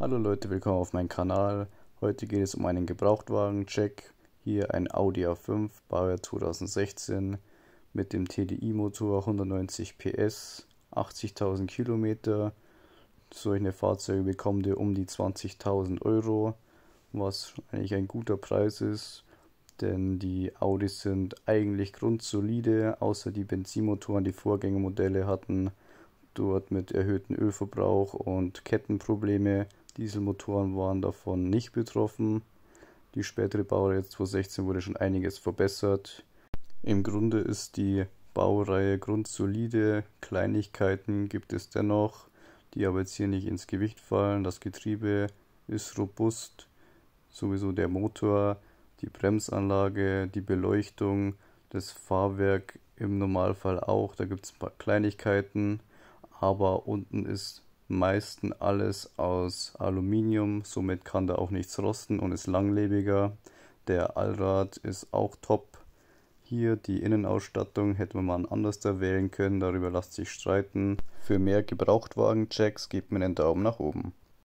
Hallo Leute, willkommen auf meinem Kanal. Heute geht es um einen Gebrauchtwagen-Check. Hier ein Audi A5 Baujahr 2016 mit dem TDI-Motor 190 PS, 80.000 Kilometer. Solche Fahrzeuge bekommt ihr um die 20.000 Euro, was eigentlich ein guter Preis ist, denn die Audis sind eigentlich grundsolide, außer die Benzinmotoren, die Vorgängermodelle hatten dort mit erhöhtem Ölverbrauch und Kettenprobleme Dieselmotoren waren davon nicht betroffen. Die spätere Baureihe 216 wurde schon einiges verbessert. Im Grunde ist die Baureihe grundsolide. Kleinigkeiten gibt es dennoch, die aber jetzt hier nicht ins Gewicht fallen. Das Getriebe ist robust, sowieso der Motor, die Bremsanlage, die Beleuchtung, das Fahrwerk im Normalfall auch. Da gibt es ein paar Kleinigkeiten, aber unten ist meisten alles aus Aluminium, somit kann da auch nichts rosten und ist langlebiger. Der Allrad ist auch top. Hier die Innenausstattung hätte man mal anders da wählen können, darüber lasst sich streiten. Für mehr Gebrauchtwagen-Checks gebt mir einen Daumen nach oben.